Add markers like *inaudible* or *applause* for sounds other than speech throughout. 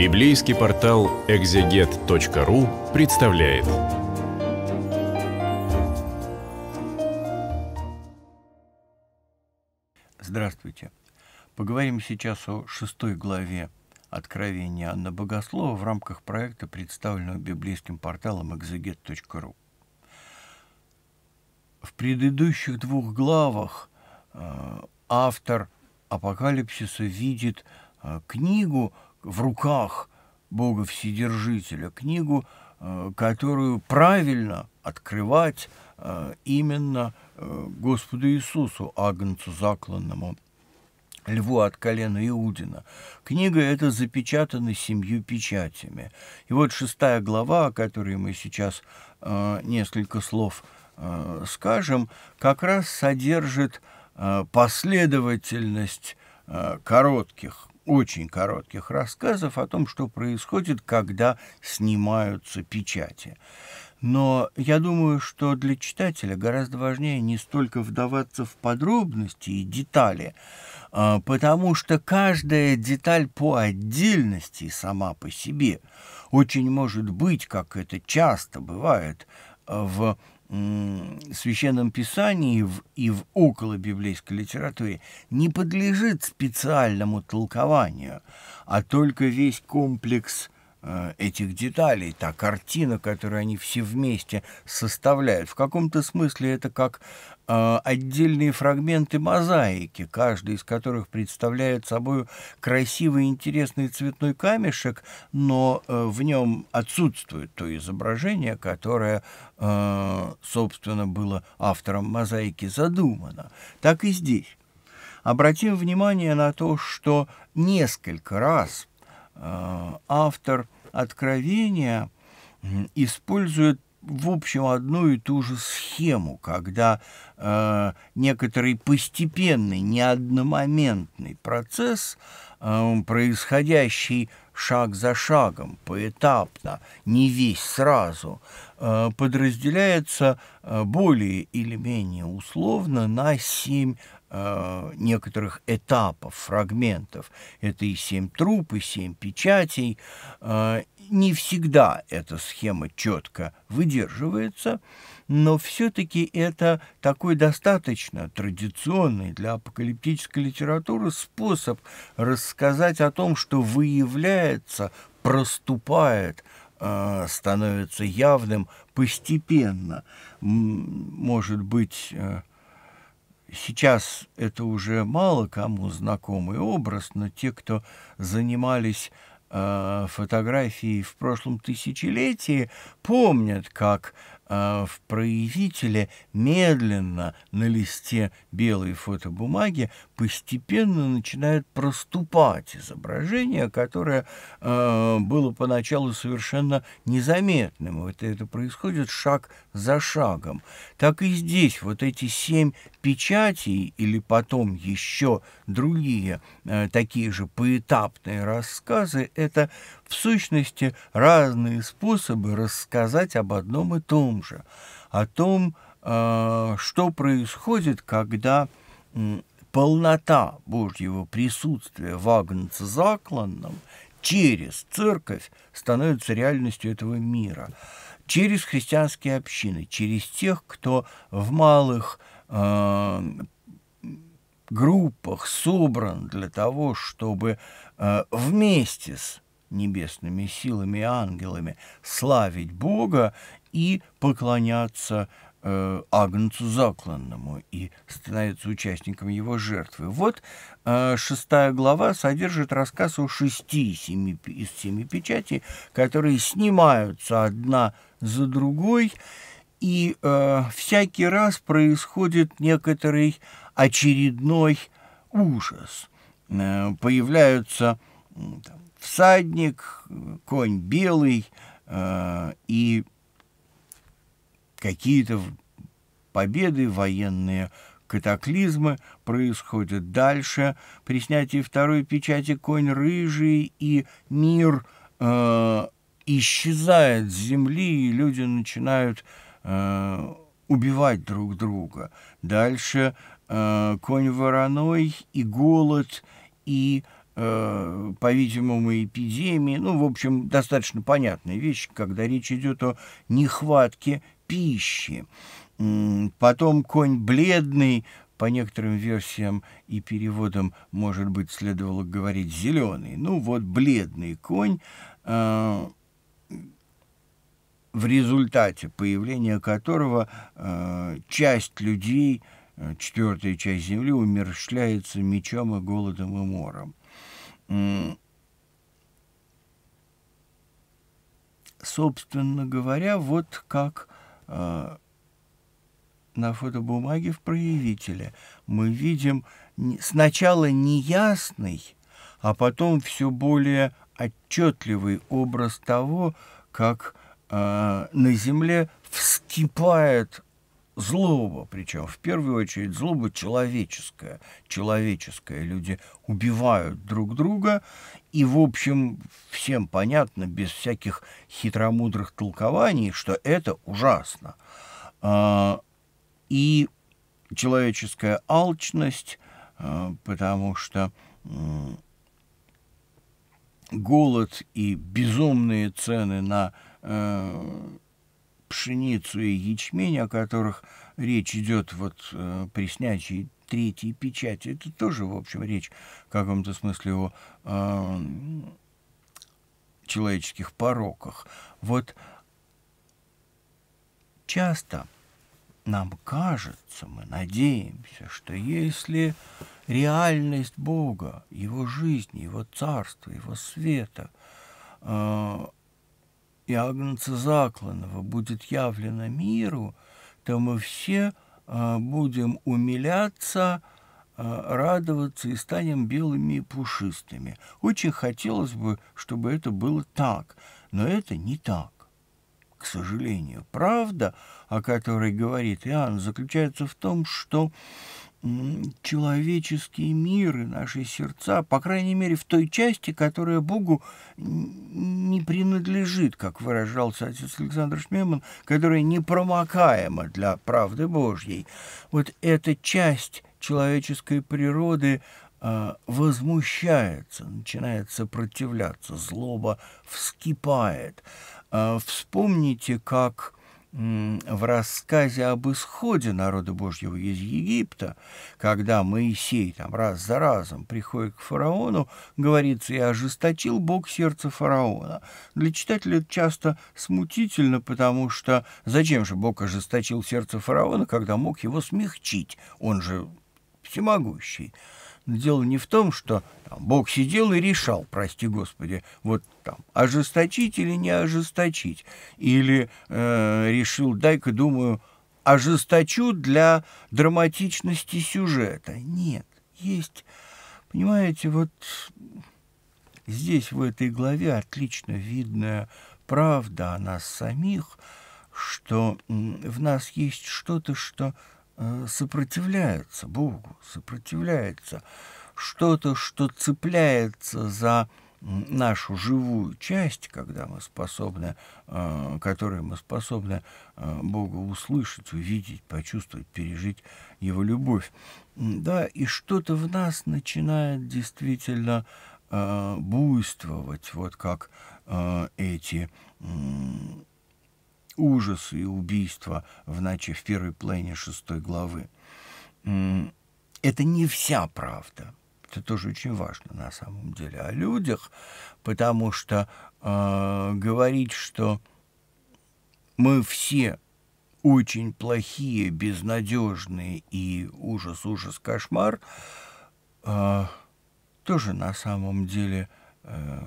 Библейский портал экзегет.ру представляет. Здравствуйте. Поговорим сейчас о шестой главе Откровения Анна Богослова в рамках проекта, представленного библейским порталом экзегет.ру. В предыдущих двух главах э, автор Апокалипсиса видит э, книгу, в руках Бога Вседержителя книгу, э, которую правильно открывать э, именно э, Господу Иисусу, Агнцу Закланному, Льву от колена Иудина. Книга эта запечатана семью печатями. И вот шестая глава, о которой мы сейчас несколько слов скажем, как раз содержит последовательность коротких очень коротких рассказов о том, что происходит, когда снимаются печати. Но я думаю, что для читателя гораздо важнее не столько вдаваться в подробности и детали, а, потому что каждая деталь по отдельности сама по себе очень может быть, как это часто бывает а, в Священном Писании и в околобиблейской литературе не подлежит специальному толкованию, а только весь комплекс – Э, этих деталей, та картина, которую они все вместе составляют. В каком-то смысле это как э, отдельные фрагменты мозаики, каждый из которых представляет собой красивый интересный цветной камешек, но э, в нем отсутствует то изображение, которое, э, собственно, было автором мозаики задумано. Так и здесь. Обратим внимание на то, что несколько раз Э, автор откровения использует в общем, одну и ту же схему, когда э, некоторый постепенный, не одномоментный процесс, э, происходящий шаг за шагом, поэтапно, не весь сразу, э, подразделяется э, более или менее условно на семь Э, некоторых этапов, фрагментов. Это и семь труп, и семь печатей. Э, не всегда эта схема четко выдерживается, но все-таки это такой достаточно традиционный для апокалиптической литературы способ рассказать о том, что выявляется, проступает, э, становится явным постепенно. Может быть, Сейчас это уже мало кому знакомый образ, но те, кто занимались э, фотографией в прошлом тысячелетии, помнят, как а, в проявителе медленно на листе белой фотобумаги постепенно начинает проступать изображение, которое э, было поначалу совершенно незаметным. Вот это происходит шаг за шагом. Так и здесь вот эти семь печатей или потом еще другие э, такие же поэтапные рассказы – это в сущности, разные способы рассказать об одном и том же, о том, э, что происходит, когда полнота Божьего присутствия в Агнце Закланном через церковь становится реальностью этого мира, через христианские общины, через тех, кто в малых э, группах собран для того, чтобы э, вместе с небесными силами и ангелами, славить Бога и поклоняться э, Агнцу Закланному и становиться участником его жертвы. Вот э, шестая глава содержит рассказ о шести семи, из семи печатей, которые снимаются одна за другой, и э, всякий раз происходит некоторый очередной ужас. Э, появляются там, всадник, конь белый э, и какие-то победы, военные катаклизмы происходят дальше. При снятии второй печати конь рыжий и мир э, исчезает с земли, и люди начинают э, убивать друг друга. Дальше э, конь вороной и голод и Э, по-видимому, эпидемии. Ну, в общем, достаточно понятная вещь, когда речь идет о нехватке пищи. Потом конь бледный, по некоторым версиям и переводам, может быть, следовало говорить зеленый. Ну вот бледный конь, э, в результате появления которого э, часть людей, э, четвертая часть земли, умерщвляется мечом и голодом и мором. Собственно говоря, вот как э, на фотобумаге в проявителе мы видим сначала неясный, а потом все более отчетливый образ того, как э, на Земле вскипает злоба, причем в первую очередь злоба человеческая. Человеческая. Люди убивают друг друга, и, в общем, всем понятно, без всяких хитромудрых толкований, что это ужасно. А, и человеческая алчность, а, потому что голод и безумные цены на э, пшеницу и ячмень, о которых речь идет вот э, при снятии третьей печати, это тоже, в общем, речь в каком-то смысле о э, человеческих пороках. Вот часто нам кажется, мы надеемся, что если реальность Бога, Его жизни, Его царства, Его света а, – и Агнца закланного будет явлено миру, то мы все а, будем умиляться, а, радоваться и станем белыми и пушистыми. Очень хотелось бы, чтобы это было так, но это не так. К сожалению, правда, о которой говорит Иоанн, заключается в том, что человеческие миры, наши сердца, по крайней мере, в той части, которая Богу не принадлежит, как выражался отец Александр Шмеман, которая непромокаема для правды Божьей. Вот эта часть человеческой природы а, возмущается, начинает сопротивляться, злоба вскипает. А, вспомните, как в рассказе об исходе народа Божьего из Египта, когда Моисей там раз за разом приходит к фараону, говорится, и ожесточил Бог сердце фараона. Для читателя это часто смутительно, потому что зачем же Бог ожесточил сердце фараона, когда мог его смягчить? Он же всемогущий дело не в том, что там, Бог сидел и решал, прости Господи, вот там, ожесточить или не ожесточить. Или э, решил, дай-ка, думаю, ожесточу для драматичности сюжета. Нет, есть, понимаете, вот здесь, в этой главе, отлично видная правда о нас самих, что в нас есть что-то, что Э, сопротивляется Богу, сопротивляется. Что-то, что цепляется за нашу живую часть, когда мы способны, э, которой мы способны э, Бога услышать, увидеть, почувствовать, пережить Его любовь. Да, и что-то в нас начинает действительно э, буйствовать, вот как э, эти ужасы и убийства в начале в первой плане шестой главы. Это не вся правда. Это тоже очень важно на самом деле о людях, потому что э, говорить, что мы все очень плохие, безнадежные и ужас, ужас, кошмар, э, тоже на самом деле э,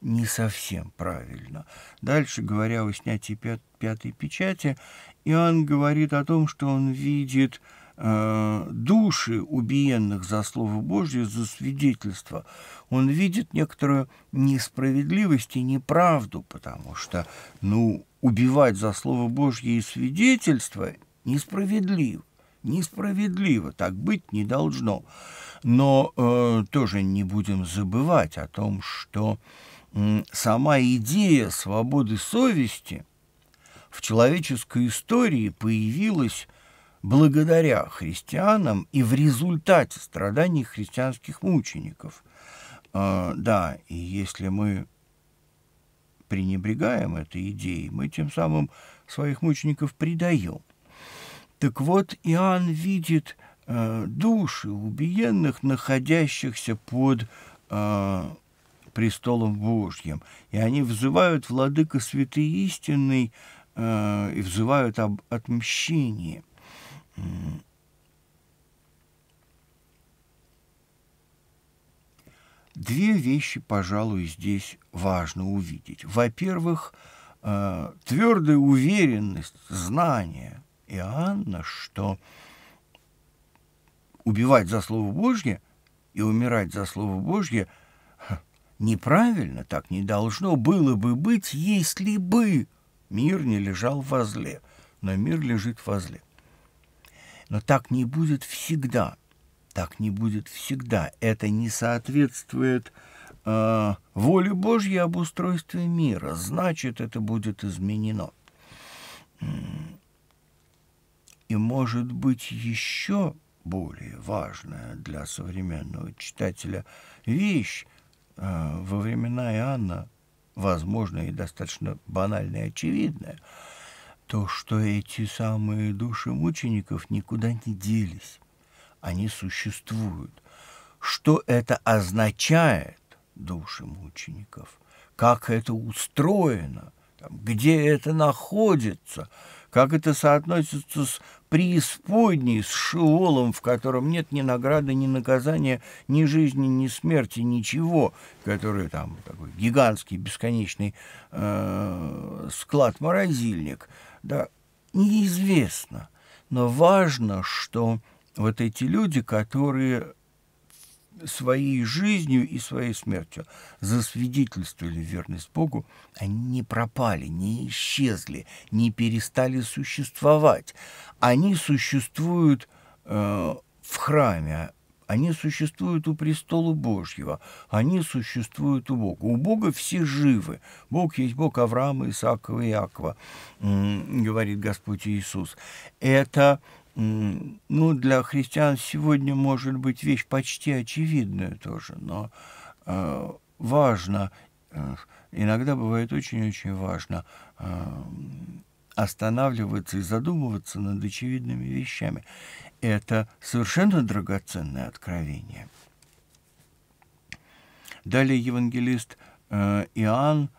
не совсем правильно. Дальше, говоря о снятии пят, пятой печати, Иоанн говорит о том, что он видит э, души убиенных за Слово Божье, за свидетельство. Он видит некоторую несправедливость и неправду, потому что, ну, убивать за Слово Божье и свидетельство несправедливо. Несправедливо, так быть не должно. Но э, тоже не будем забывать о том, что сама идея свободы совести в человеческой истории появилась благодаря христианам и в результате страданий христианских мучеников. А, да, и если мы пренебрегаем этой идеей, мы тем самым своих мучеников предаем. Так вот, Иоанн видит э, души убиенных, находящихся под э, престолом Божьим. И они взывают, владыка святый истинный, э, и взывают об отмщении. Две вещи, пожалуй, здесь важно увидеть. Во-первых, э, твердая уверенность, знание Иоанна, что убивать за Слово Божье и умирать за Слово Божье – Неправильно, так не должно было бы быть, если бы мир не лежал возле, но мир лежит возле. Но так не будет всегда, так не будет всегда. Это не соответствует э, воле Божьей об устройстве мира, значит, это будет изменено. И, может быть, еще более важная для современного читателя вещь – а, во времена Иоанна возможно и достаточно банальное и очевидное, то, что эти самые души мучеников никуда не делись, они существуют. Что это означает, души мучеников, как это устроено, где это находится – как это соотносится с преисподней, с шиолом, в котором нет ни награды, ни наказания, ни жизни, ни смерти, ничего, который там такой гигантский, бесконечный э, склад-морозильник, да, неизвестно. Но важно, что вот эти люди, которые своей жизнью и своей смертью засвидетельствовали верность Богу, они не пропали, не исчезли, не перестали существовать. Они существуют э, в храме, они существуют у престола Божьего, они существуют у Бога. У Бога все живы. Бог есть Бог Авраама, Исаакова и Иакова, говорит Господь Иисус. Это ну, для христиан сегодня может быть вещь почти очевидная тоже, но э, важно, э, иногда бывает очень-очень важно э, останавливаться и задумываться над очевидными вещами. Это совершенно драгоценное откровение. Далее евангелист э, Иоанн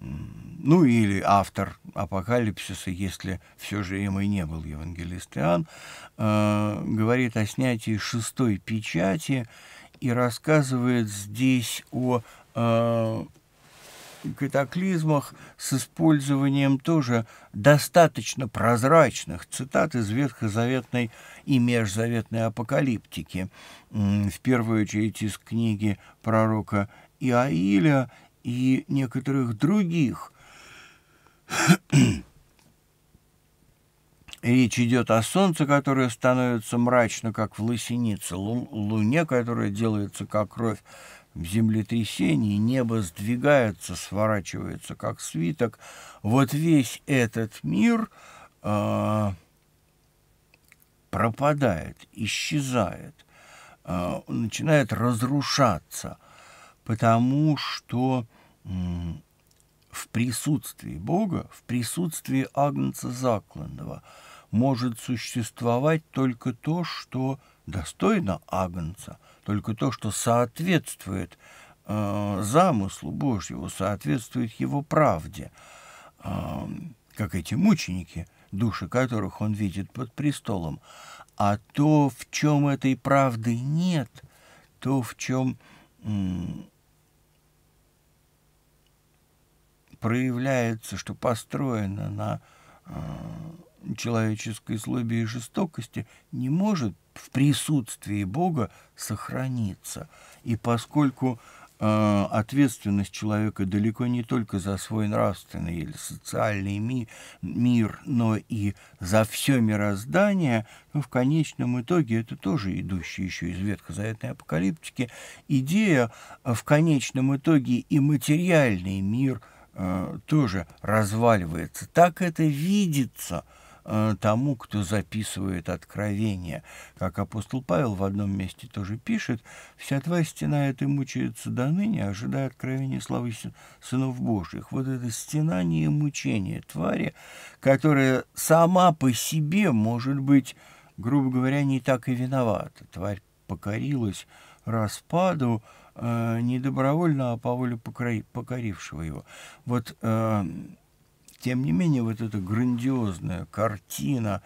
ну или автор апокалипсиса, если все же им и не был евангелист Иоанн, э, говорит о снятии шестой печати и рассказывает здесь о э, катаклизмах с использованием тоже достаточно прозрачных цитат из ветхозаветной и межзаветной апокалиптики, в первую очередь из книги пророка Иаиля и некоторых других. *clears throat* Речь идет о солнце, которое становится мрачно, как в лысенице, лу луне, которая делается, как кровь в землетрясении, небо сдвигается, сворачивается, как свиток. Вот весь этот мир э, пропадает, исчезает, э, начинает разрушаться, потому что в присутствии Бога, в присутствии Агнца закланного, может существовать только то, что достойно Агнца, только то, что соответствует э, замыслу Божьего, соответствует его правде, э, как эти мученики, души которых он видит под престолом. А то, в чем этой правды нет, то, в чем... Э, проявляется, что построено на э, человеческой злобе и жестокости, не может в присутствии Бога сохраниться. И поскольку э, ответственность человека далеко не только за свой нравственный или социальный ми мир, но и за все мироздание, но в конечном итоге это тоже идущая еще из ветхозаветной апокалиптики идея э, в конечном итоге и материальный мир – Э, тоже разваливается. Так это видится э, тому, кто записывает откровение. Как апостол Павел в одном месте тоже пишет, «Вся твоя стена это мучается до ныне, а ожидая откровения славы сынов Божьих». Вот это стенание и мучение твари, которая сама по себе, может быть, грубо говоря, не так и виновата. Тварь покорилась распаду, Э, не добровольно, а по воле покорившего его. Вот, э, тем не менее, вот эта грандиозная картина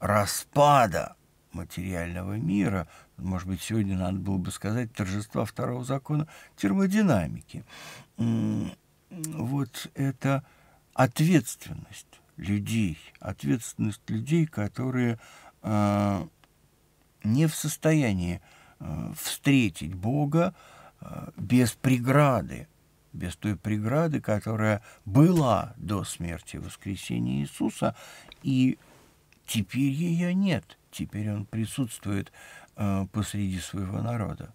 распада материального мира, может быть, сегодня надо было бы сказать торжества второго закона термодинамики. Вот это ответственность людей, ответственность людей, которые э, не в состоянии встретить Бога, Э, без преграды, без той преграды, которая была до смерти воскресения Иисуса, и теперь ее нет, теперь он присутствует э, посреди своего народа.